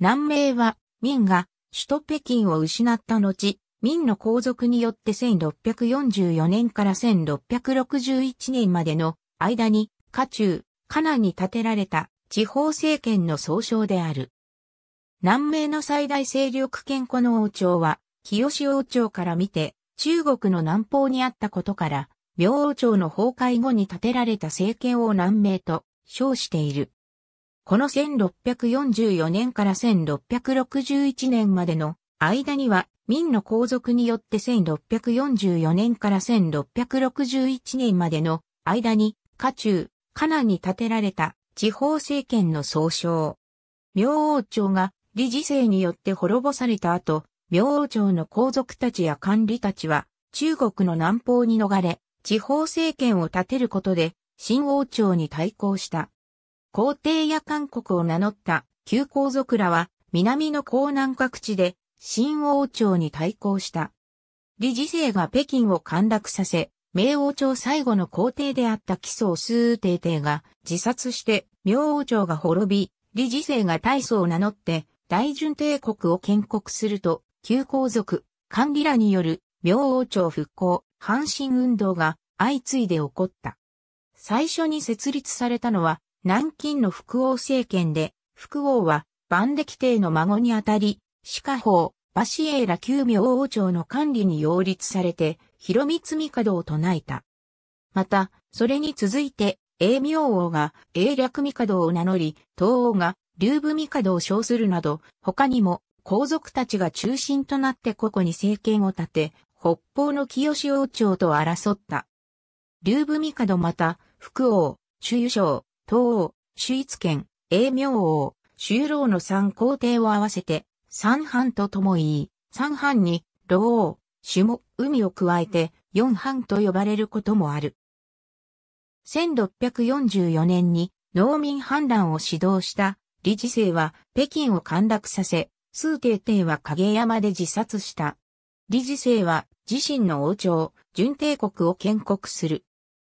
南明は、明が首都北京を失った後、明の皇族によって1644年から1661年までの間に、家中、家内に建てられた地方政権の総称である。南明の最大勢力圏この王朝は、清王朝から見て、中国の南方にあったことから、明王朝の崩壊後に建てられた政権を南明と称している。この1644年から1661年までの間には、明の皇族によって1644年から1661年までの間に、家中、河南に建てられた地方政権の総称。明王朝が理事制によって滅ぼされた後、明王朝の皇族たちや管理たちは中国の南方に逃れ、地方政権を立てることで、新王朝に対抗した。皇帝や韓国を名乗った旧皇族らは南の江南各地で新王朝に対抗した。李治政が北京を陥落させ、明王朝最後の皇帝であった紀宗数帝帝が自殺して明王朝が滅び、李治政が大祖を名乗って大順帝国を建国すると、旧皇族、管理らによる明王朝復興、阪神運動が相次いで起こった。最初に設立されたのは南京の福王政権で、福王は、万歴帝の孫にあたり、鹿法、バシエーラ旧明王朝の管理に擁立されて、広光帝を唱えた。また、それに続いて、英明王が英略帝を名乗り、東王が劉武帝を称するなど、他にも皇族たちが中心となって個々に政権を立て、北方の清王朝と争った。劉武帝また、福王、中輸将、東欧、主一県、英明王、修老の三皇帝を合わせて、三藩ととも言い、三藩に、老王、種も、海を加えて、四藩と呼ばれることもある。1644年に農民反乱を指導した李治政は北京を陥落させ、数帝帝は影山で自殺した。李治政は自身の王朝、純帝国を建国する。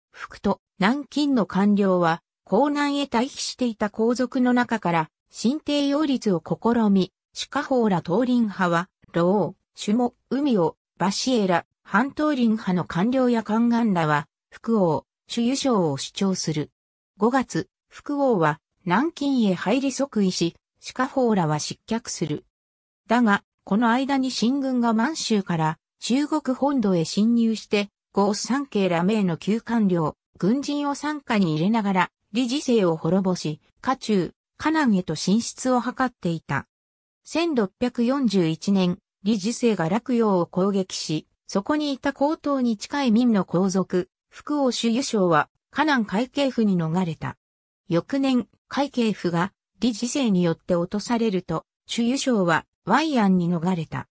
福と南京の官僚は江南へ退避していた皇族の中から、新帝擁立を試み、主家法ら東林派は、老王、主も、海を、バシエラ、半東林派の官僚や宦官らは、福王、主優将を主張する。5月、福王は、南京へ入り即位し、主家法らは失脚する。だが、この間に新軍が満州から中国本土へ侵入して、豪三慶ら名の旧官僚、軍人を参加に入れながら、理事制を滅ぼし、家中、カナンへと進出を図っていた。1641年、理事制が落葉を攻撃し、そこにいた高等に近い民の皇族、福王主輸将は、カナン会計府に逃れた。翌年、会計府が、理事制によって落とされると、主輸将は、ワイアンに逃れた。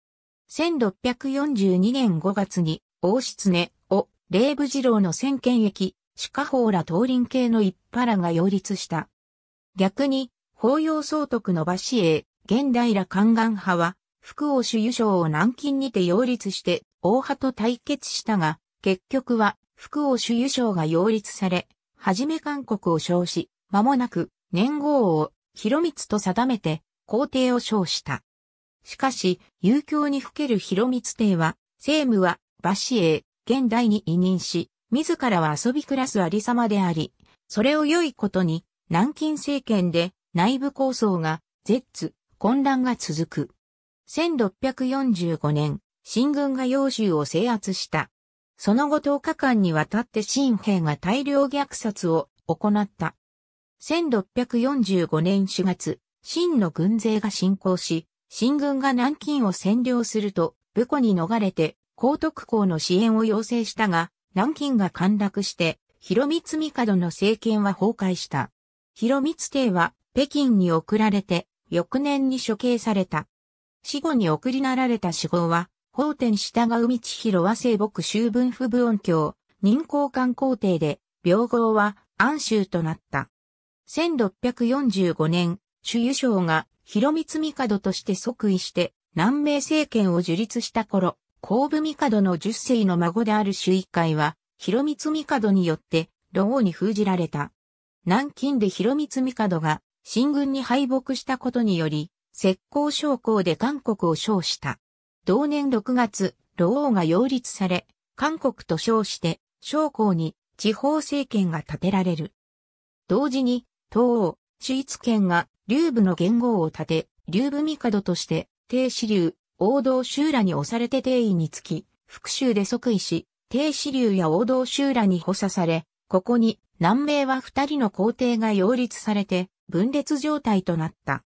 1642年5月に、王室根を、霊部次郎の先見役、四カホー東林系の一派らが擁立した。逆に、法要総督の馬氏英、現代ら宦官派は、福王主優勝を南京にて擁立して、王派と対決したが、結局は、福王主優勝が擁立され、はじめ韓国を称し、間もなく、年号を、広光と定めて、皇帝を称した。しかし、遊興にふける広光帝は、政務は、馬氏英、現代に委任し、自らは遊び暮らすありさまであり、それを良いことに、南京政権で内部構想が、絶、混乱が続く。1645年、新軍が揚州を制圧した。その後10日間にわたって新兵が大量虐殺を行った。1645年4月、新の軍勢が侵攻し、新軍が南京を占領すると、武庫に逃れて、高徳公の支援を要請したが、南京が陥落して、広光帝の政権は崩壊した。広光帝は北京に送られて、翌年に処刑された。死後に送りなられた死後は、法天従う道広和政牧州文府部音教、任皇官皇帝で、病号は安州となった。1645年、主輸省が広光帝として即位して、南明政権を樹立した頃、後部帝の十世の孫である周一回は、広光帝によって、老王に封じられた。南京で広光帝が、新軍に敗北したことにより、石膏将校で韓国を称した。同年6月、老王が擁立され、韓国と称して、将校に地方政権が立てられる。同時に、東欧、主一県が、劉部の元号を立て、劉部帝として、帝子流、王道集羅に押されて定位につき、復讐で即位し、定子流や王道集羅に補佐され、ここに南明は二人の皇帝が擁立されて、分裂状態となった。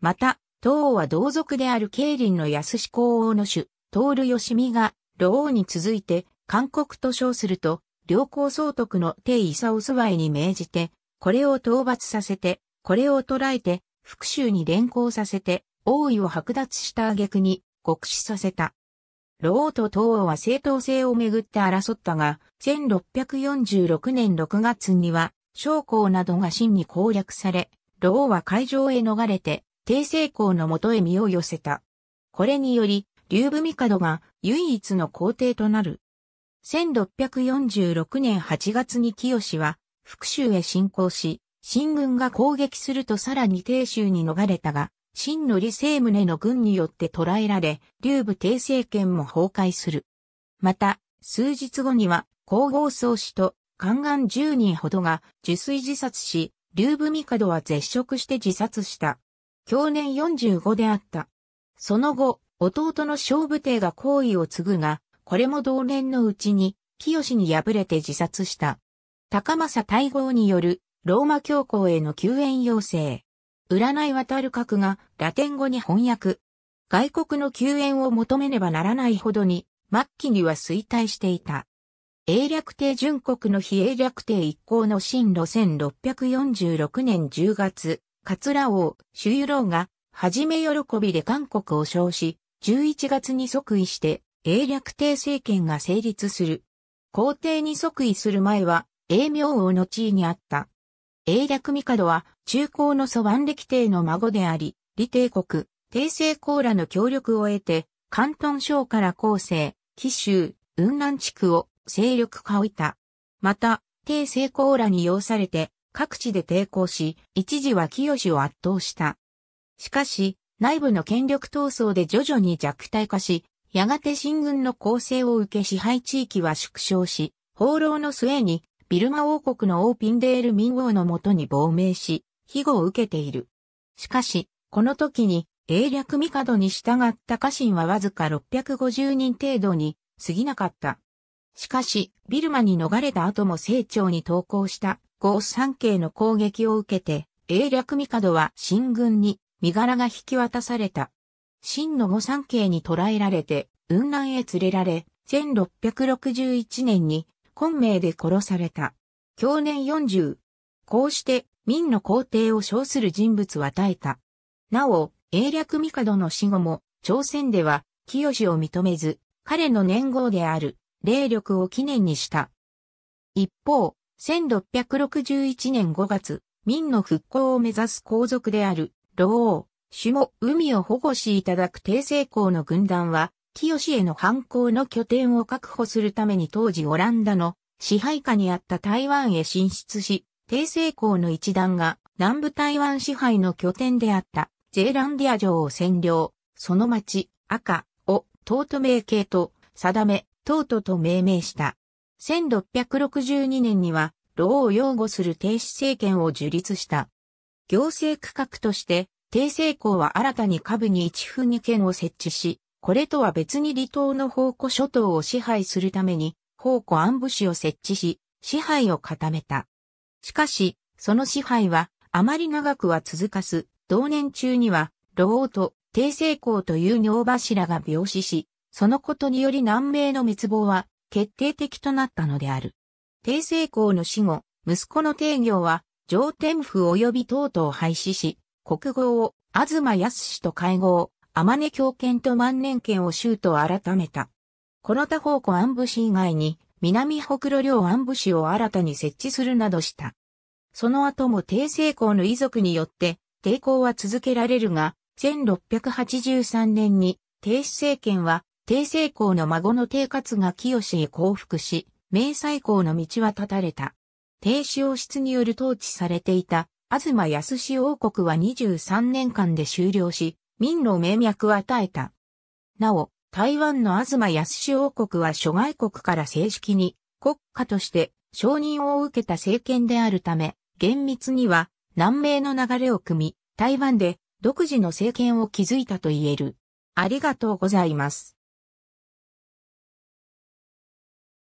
また、東王は同族である慶林の安志公王の主、徹義美が、老王に続いて、韓国と称すると、良好総督の定位差を素早に命じて、これを討伐させて、これを捕らえて、復讐に連行させて、王位を剥奪した挙句に極死させた。老王と東王は正当性をめぐって争ったが、1646年6月には、将校などが真に攻略され、老王は会場へ逃れて、帝政公のもとへ身を寄せた。これにより、劉武帝が唯一の皇帝となる。1646年8月に清は、福州へ侵攻し、新軍が攻撃するとさらに帝州に逃れたが、真の李政宗の軍によって捕らえられ、劉部帝政権も崩壊する。また、数日後には、皇后宗氏と宦官十人ほどが受水自殺し、劉部帝は絶食して自殺した。去年45であった。その後、弟の小武帝が皇位を継ぐが、これも同年のうちに、清に敗れて自殺した。高政大号によるローマ教皇への救援要請。占い渡る格がラテン語に翻訳。外国の救援を求めねばならないほどに、末期には衰退していた。英略帝純国の非英略帝一行の進路1646年10月、桂王、周郎が、はじめ喜びで韓国を称し、11月に即位して、英略帝政権が成立する。皇帝に即位する前は、英明王の地位にあった。英略帝は中高の蘇万歴帝の孫であり、李帝国、帝政公らの協力を得て、関東省から後世、紀州、雲南地区を勢力化をいた。また、帝政公らに要されて、各地で抵抗し、一時は清を圧倒した。しかし、内部の権力闘争で徐々に弱体化し、やがて新軍の構成を受け支配地域は縮小し、放浪の末にビルマ王国のオーピンデール民王のもとに亡命し、庇護を受けている。しかし、この時に、英略帝に従った家臣はわずか650人程度に過ぎなかった。しかし、ビルマに逃れた後も成長に投降した豪三系の攻撃を受けて、英略帝は新軍に身柄が引き渡された。真の五三系に捕らえられて、雲南へ連れられ、1661年に昆明で殺された。享年40。こうして、明の皇帝を称する人物は耐えた。なお、英略帝の死後も、朝鮮では、清を認めず、彼の年号である、霊力を記念にした。一方、1661年5月、明の復興を目指す皇族である、老王、主も海を保護しいただく帝政公の軍団は、清への反抗の拠点を確保するために当時オランダの支配下にあった台湾へ進出し、帝政功の一団が南部台湾支配の拠点であったゼーランディア城を占領、その町赤を東都名系と定め、東都と命名した。1662年には、老を擁護する停止政権を樹立した。行政区画として、帝政功は新たに下部に一府二県を設置し、これとは別に離島の宝庫諸島を支配するために、宝庫暗部市を設置し、支配を固めた。しかし、その支配は、あまり長くは続かず、同年中には、老王と帝政公という尿柱が病死し、そのことにより南米の滅亡は決定的となったのである。帝政公の死後、息子の定行は、上天府及び東都を廃止し、国号を東康と会合、天根狂犬と万年犬を州と改めた。この他方湖安部市以外に、南北路両安部市を新たに設置するなどした。その後も帝政公の遺族によって、抵抗は続けられるが、1683年に、帝主政権は、帝政公の孫の低勝が清へ降伏し、明細公の道は断たれた。帝主王室による統治されていた、東康王国は23年間で終了し、民の名脈を与えた。なお、台湾の東康王国は諸外国から正式に国家として承認を受けた政権であるため、厳密には南明の流れを組み、台湾で独自の政権を築いたと言える。ありがとうございます。